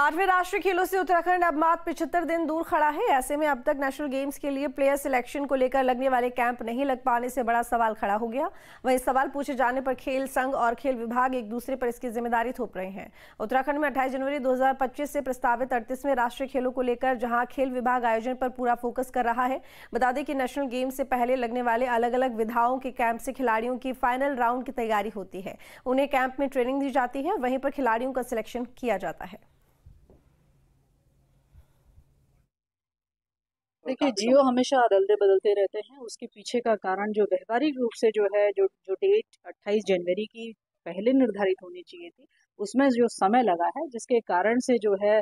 आठवें राष्ट्रीय खेलों से उत्तराखंड अब मात्र पिछहत्तर दिन दूर खड़ा है ऐसे में अब तक नेशनल गेम्स के लिए प्लेयर सिलेक्शन को लेकर लगने वाले कैंप नहीं लग पाने से बड़ा सवाल खड़ा हो गया वहीं सवाल पूछे जाने पर खेल संघ और खेल विभाग एक दूसरे पर इसकी जिम्मेदारी थोप रहे हैं उत्तराखंड में अट्ठाईस जनवरी दो से प्रस्तावित अड़तीसवें राष्ट्रीय खेलों को लेकर जहाँ खेल विभाग आयोजन पर पूरा फोकस कर रहा है बता दें कि नेशनल गेम्स से पहले लगने वाले अलग अलग विधाओं के कैंप से खिलाड़ियों की फाइनल राउंड की तैयारी होती है उन्हें कैंप में ट्रेनिंग दी जाती है वहीं पर खिलाड़ियों का सिलेक्शन किया जाता है देखिए जियो हमेशा बदलते बदलते रहते हैं उसके पीछे का कारण जो व्यवहारिक रूप से जो है जो जो डेट 28 जनवरी की पहले निर्धारित होनी चाहिए थी उसमें जो समय लगा है जिसके कारण से जो है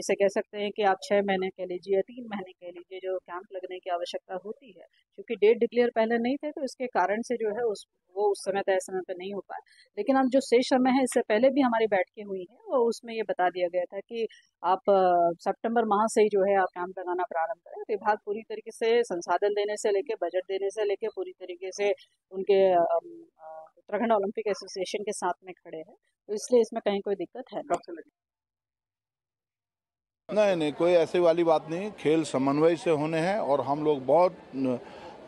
जिसे कह सकते हैं कि आप छः महीने कह लीजिए या तीन महीने कह लीजिए जो कैंप लगने की आवश्यकता होती है क्योंकि डेट डिक्लेयर पहले नहीं थे तो इसके कारण से जो है उस वो उस समय तय समय पर नहीं हो पाया लेकिन अब जो शेष समय है इससे पहले भी हमारी बैठकें हुई हैं और उसमें ये बता दिया गया था कि आप सितंबर माह से ही जो है आप काम लगाना प्रारंभ करें विभाग तो पूरी तरीके से संसाधन देने से लेके बजट देने से लेके पूरी तरीके से उनके उत्तराखंड ओलंपिक एसोसिएशन के साथ में खड़े हैं तो इसलिए इसमें कहीं कोई दिक्कत है डॉक्टर नहीं नहीं कोई ऐसी वाली बात नहीं खेल समन्वय से होने हैं और हम लोग बहुत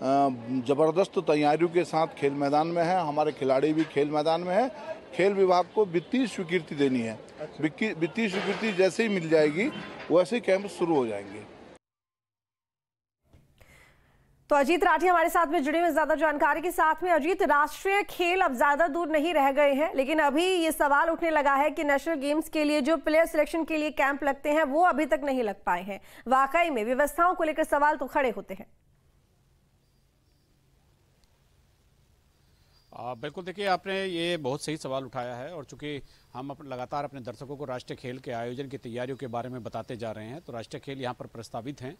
ज़बरदस्त तो तैयारियों के साथ खेल मैदान में है हमारे खिलाड़ी भी खेल मैदान में है खेल विभाग को वित्तीय स्वीकृति देनी है वित्तीय अच्छा। स्वीकृति जैसे ही मिल जाएगी वैसे कैंप शुरू हो जाएंगे तो अजीत राठी हमारे साथ में जुड़े हुए ज्यादा जानकारी के साथ में अजीत राष्ट्रीय खेल अब ज्यादा दूर नहीं रह गए हैं लेकिन अभी ये सवाल उठने लगा है कि नेशनल गेम्स के लिए जो प्लेयर सिलेक्शन के लिए कैंप लगते हैं वो अभी तक नहीं लग पाए हैं वाकई में व्यवस्थाओं को लेकर सवाल तो खड़े होते हैं बिल्कुल देखिए आपने ये बहुत सही सवाल उठाया है और चूंकि हम अपन लगातार अपने दर्शकों को राष्ट्रीय खेल के आयोजन की तैयारियों के बारे में बताते जा रहे हैं तो राष्ट्रीय खेल यहाँ पर प्रस्तावित हैं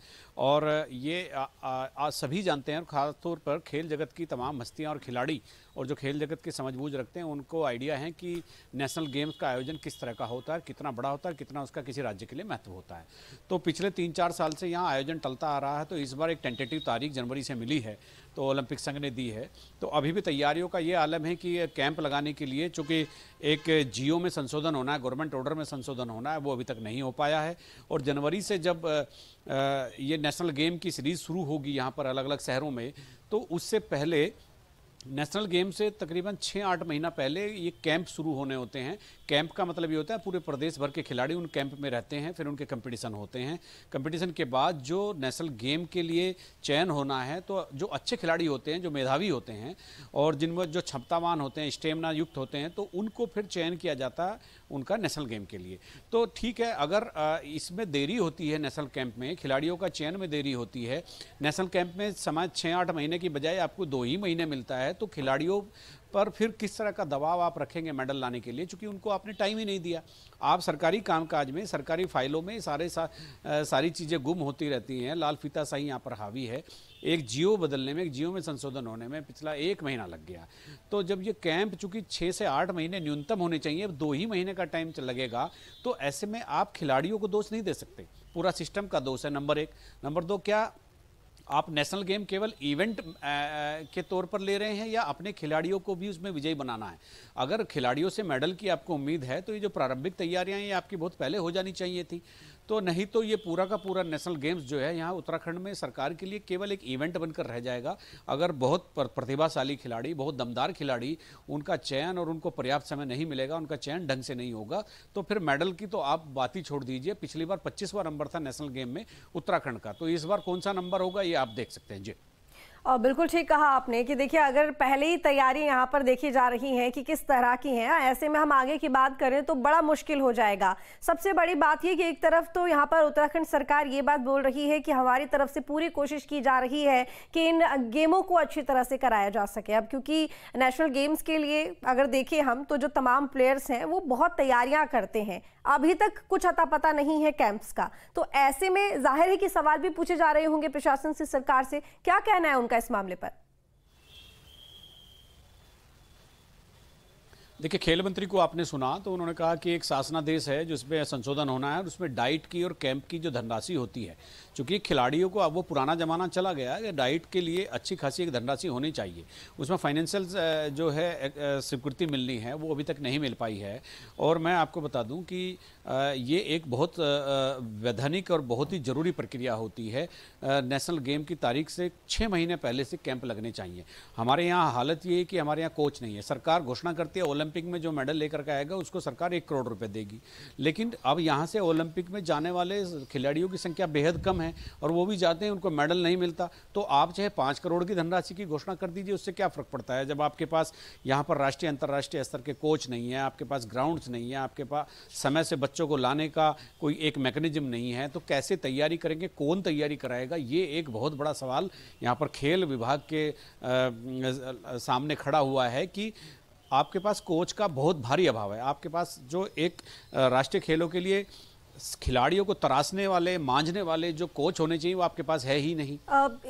और ये आज सभी जानते हैं और ख़ासतौर पर खेल जगत की तमाम हस्तियाँ और खिलाड़ी और जो खेल जगत की समझबूझ रखते हैं उनको आइडिया है कि नेशनल गेम्स का आयोजन किस तरह का होता है कितना बड़ा होता है कितना उसका किसी राज्य के लिए महत्व होता है तो पिछले तीन चार साल से यहाँ आयोजन टलता आ रहा है तो इस बार एक टेंटेटिव तारीख जनवरी से मिली है तो ओलंपिक संघ ने दी है तो अभी भी तैयारियों का ये आलम है कि कैंप लगाने के लिए चूँकि एक जियो में संशोधन होना है गवर्नमेंट ऑर्डर में संशोधन होना है वो अभी तक नहीं हो पाया है और जनवरी से जब ये नेशनल गेम की सीरीज़ शुरू होगी यहाँ पर अलग अलग शहरों में तो उससे पहले नेशनल गेम से तकरीबन छः आठ महीना पहले ये कैंप शुरू होने होते हैं कैंप का मतलब ये होता है पूरे प्रदेश भर के खिलाड़ी उन कैंप में रहते हैं फिर उनके कंपटीशन होते हैं कंपटीशन के बाद जो नेशनल गेम के लिए चयन होना है तो जो अच्छे खिलाड़ी होते हैं जो मेधावी होते हैं और जिनमें जो क्षमतावान होते हैं स्टेमिना युक्त होते हैं तो उनको फिर चयन किया जाता है उनका नेशनल गेम के लिए तो ठीक है अगर इसमें देरी होती है नेशनल कैंप में खिलाड़ियों का चयन में देरी होती है नेशनल कैंप में समाज छः आठ महीने की बजाय आपको दो ही महीने मिलता है तो खिलाड़ियों पर फिर किस तरह का दबाव आप रखेंगे मेडल लाने के लिए चूंकि उनको आपने टाइम ही नहीं दिया आप सरकारी कामकाज में सरकारी फाइलों में सारे सा, आ, सारी चीज़ें गुम होती रहती हैं लाल फीता सही यहाँ पर हावी है एक जियो बदलने में एक जियो में संशोधन होने में पिछला एक महीना लग गया तो जब ये कैंप चूँकि छः से आठ महीने न्यूनतम होने चाहिए अब दो ही महीने का टाइम लगेगा तो ऐसे में आप खिलाड़ियों को दोष नहीं दे सकते पूरा सिस्टम का दोष है नंबर एक नंबर दो क्या आप नेशनल गेम केवल इवेंट के तौर पर ले रहे हैं या अपने खिलाड़ियों को भी उसमें विजयी बनाना है अगर खिलाड़ियों से मेडल की आपको उम्मीद है तो ये जो प्रारंभिक तैयारियां ये आपकी बहुत पहले हो जानी चाहिए थी तो नहीं तो ये पूरा का पूरा नेशनल गेम्स जो है यहाँ उत्तराखंड में सरकार के लिए केवल एक इवेंट बनकर रह जाएगा अगर बहुत प्रतिभाशाली खिलाड़ी बहुत दमदार खिलाड़ी उनका चयन और उनको पर्याप्त समय नहीं मिलेगा उनका चयन ढंग से नहीं होगा तो फिर मेडल की तो आप बात ही छोड़ दीजिए पिछली बार पच्चीसवां नंबर था नेशनल गेम में उत्तराखंड का तो इस बार कौन सा नंबर होगा ये आप देख सकते हैं जी बिल्कुल ठीक कहा आपने कि देखिए अगर पहले ही तैयारी यहाँ पर देखी जा रही है कि किस तरह की है ऐसे में हम आगे की बात करें तो बड़ा मुश्किल हो जाएगा सबसे बड़ी बात यह कि एक तरफ तो यहाँ पर उत्तराखंड सरकार ये बात बोल रही है कि हमारी तरफ से पूरी कोशिश की जा रही है कि इन गेमों को अच्छी तरह से कराया जा सके अब क्योंकि नेशनल गेम्स के लिए अगर देखें हम तो जो तमाम प्लेयर्स हैं वो बहुत तैयारियां करते हैं अभी तक कुछ अता पता नहीं है कैंप्स का तो ऐसे में जाहिर है कि सवाल भी पूछे जा रहे होंगे प्रशासन से सरकार से क्या कहना है उनका इस मामले पर देखिए खेल मंत्री को आपने सुना तो उन्होंने कहा कि एक शासनादेश है जिसमें संशोधन होना है और उसमें डाइट की और कैंप की जो धनराशि होती है चूँकि खिलाड़ियों को अब वो पुराना ज़माना चला गया है डाइट के लिए अच्छी खासी एक धनराशि होनी चाहिए उसमें फाइनेंशियल जो है स्वीकृति मिलनी है वो अभी तक नहीं मिल पाई है और मैं आपको बता दूँ कि ये एक बहुत वैधानिक और बहुत ही ज़रूरी प्रक्रिया होती है नेशनल गेम की तारीख से छः महीने पहले से कैंप लगने चाहिए हमारे यहाँ हालत ये है कि हमारे यहाँ कोच नहीं है सरकार घोषणा करती है ओलंपिक ओलंपिक में जो मेडल लेकर के आएगा उसको सरकार एक करोड़ रुपए देगी लेकिन अब यहाँ से ओलंपिक में जाने वाले खिलाड़ियों की संख्या बेहद कम है और वो भी जाते हैं उनको मेडल नहीं मिलता तो आप चाहे पाँच करोड़ की धनराशि की घोषणा कर दीजिए उससे क्या फ़र्क पड़ता है जब आपके पास यहाँ पर राष्ट्रीय अंतर्राष्ट्रीय स्तर के कोच नहीं है आपके पास ग्राउंडस नहीं है आपके पास समय से बच्चों को लाने का कोई एक मैकेनिज्म नहीं है तो कैसे तैयारी करेंगे कौन तैयारी कराएगा ये एक बहुत बड़ा सवाल यहाँ पर खेल विभाग के आ, सामने खड़ा हुआ है कि आपके पास कोच का बहुत भारी अभाव है आपके पास जो एक राष्ट्रीय खेलों के लिए खिलाड़ियों को तरासने वाले मांझने वाले जो कोच होने चाहिए वो आपके पास है ही नहीं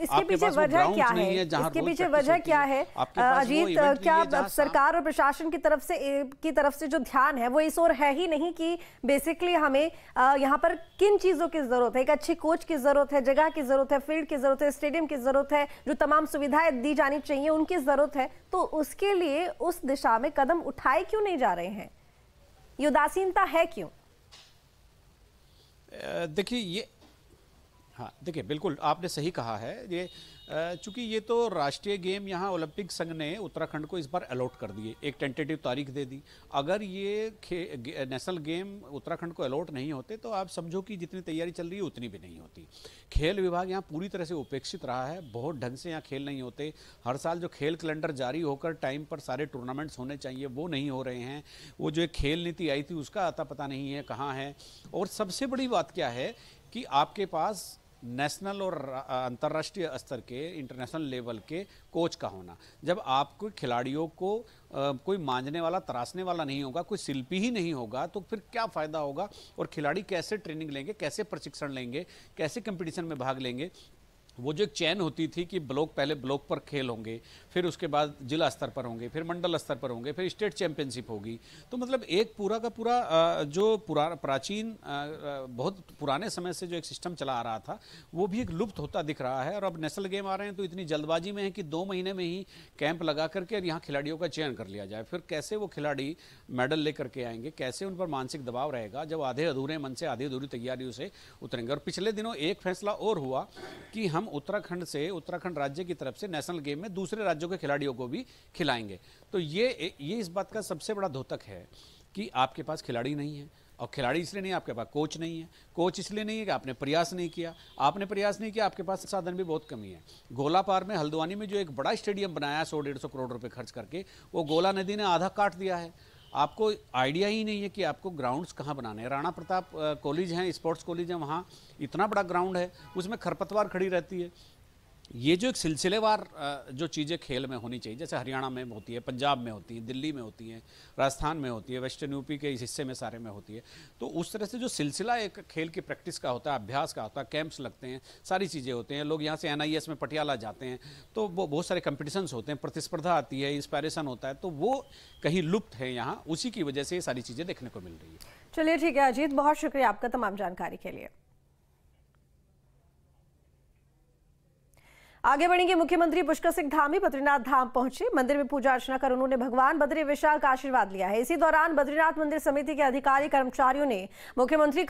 इसके पीछे वजह क्या है इसके पीछे वजह क्या है अजीत क्या सरकार और प्रशासन की तरफ से की तरफ से जो ध्यान है वो इस ओर है ही नहीं कि बेसिकली हमें यहाँ पर किन चीज़ों की ज़रूरत है एक अच्छे कोच की ज़रूरत है जगह की ज़रूरत है फील्ड की ज़रूरत है स्टेडियम की ज़रूरत है जो तमाम सुविधाएं दी जानी चाहिए उनकी ज़रूरत है तो उसके लिए उस दिशा में कदम उठाए क्यों नहीं जा रहे हैं उदासीनता है क्यों देखिए ये हाँ देखिए बिल्कुल आपने सही कहा है ये चूंकि ये तो राष्ट्रीय गेम यहाँ ओलंपिक संघ ने उत्तराखंड को इस बार अलॉट कर दिए एक टेंटेटिव तारीख दे दी अगर ये खे नेशनल गेम उत्तराखंड को अलॉट नहीं होते तो आप समझो कि जितनी तैयारी चल रही है उतनी भी नहीं होती खेल विभाग यहाँ पूरी तरह से उपेक्षित रहा है बहुत ढंग से यहाँ खेल नहीं होते हर साल जो खेल कैलेंडर जारी होकर टाइम पर सारे टूर्नामेंट्स होने चाहिए वो नहीं हो रहे हैं वो जो खेल नीति आई थी उसका अता पता नहीं है कहाँ है और सबसे बड़ी बात क्या है कि आपके पास नेशनल और uh, अंतर्राष्ट्रीय स्तर के इंटरनेशनल लेवल के कोच का होना जब आपको खिलाड़ियों को कोई मांझने वाला तराशने वाला नहीं होगा कोई शिल्पी ही नहीं होगा तो फिर क्या फ़ायदा होगा और खिलाड़ी कैसे ट्रेनिंग लेंगे कैसे प्रशिक्षण लेंगे कैसे कंपटीशन में भाग लेंगे वो जो एक चैन होती थी कि ब्लॉक पहले ब्लॉक पर खेल होंगे फिर उसके बाद जिला स्तर पर होंगे फिर मंडल स्तर पर होंगे फिर स्टेट चैंपियनशिप होगी तो मतलब एक पूरा का पूरा जो पुरा प्राचीन बहुत पुराने समय से जो एक सिस्टम चला आ रहा था वो भी एक लुप्त होता दिख रहा है और अब नेशनल गेम आ रहे हैं तो इतनी जल्दबाजी में है कि दो महीने में ही कैंप लगा करके और यहाँ खिलाड़ियों का चयन कर लिया जाए फिर कैसे वो खिलाड़ी मेडल ले करके आएंगे कैसे उन पर मानसिक दबाव रहेगा जब आधे अधूरे मन से आधी अधूरी तैयारियों से उतरेंगे और पिछले दिनों एक फैसला और हुआ कि हम हम उत्तराखंड से उत्तराखंड राज्य की तरफ से नेशनल गेम में दूसरे राज्यों के खिलाड़ियों को भी खिलाएंगे तो ये ये इस बात का सबसे बड़ा धोतक है कि आपके पास खिलाड़ी नहीं है और खिलाड़ी इसलिए नहीं आपके पास कोच नहीं है कोच इसलिए नहीं है कि आपने प्रयास नहीं किया आपने प्रयास नहीं किया आपके पास साधन भी बहुत कमी है गोलापार में हल्द्वानी में जो एक बड़ा स्टेडियम बनाया है सौ डेढ़ सौ करोड़ रुपए खर्च करके वो गोला नदी ने आधा काट दिया है आपको आइडिया ही नहीं है कि आपको ग्राउंड्स कहाँ बनाने हैं राणा प्रताप कॉलेज हैं स्पोर्ट्स कॉलेज हैं वहाँ इतना बड़ा ग्राउंड है उसमें खरपतवार खड़ी रहती है ये जो एक सिलसिलेवार जो चीज़ें खेल में होनी चाहिए जैसे हरियाणा में होती है पंजाब में होती है दिल्ली में होती है राजस्थान में होती है वेस्टर्न यूपी के इस हिस्से में सारे में होती है तो उस तरह से जो सिलसिला एक खेल की प्रैक्टिस का होता है अभ्यास का होता है कैंप्स लगते हैं सारी चीज़ें होते हैं लोग यहाँ से एन में पटियाला जाते हैं तो वो बहुत सारे कंपटिशन्स होते हैं प्रतिस्पर्धा आती है इंस्पायरेशन होता है तो वो कहीं लुप्त है यहाँ उसी की वजह से ये सारी चीज़ें देखने को मिल रही है चलिए ठीक है अजीत बहुत शुक्रिया आपका तमाम जानकारी के लिए आगे बढ़ेंगे मुख्यमंत्री पुष्कर सिंह धामी बद्रीनाथ धाम पहुंचे मंदिर में पूजा अर्चना कर उन्होंने भगवान बद्री विशाल का आशीर्वाद लिया है इसी दौरान बद्रीनाथ मंदिर समिति के अधिकारी कर्मचारियों ने मुख्यमंत्री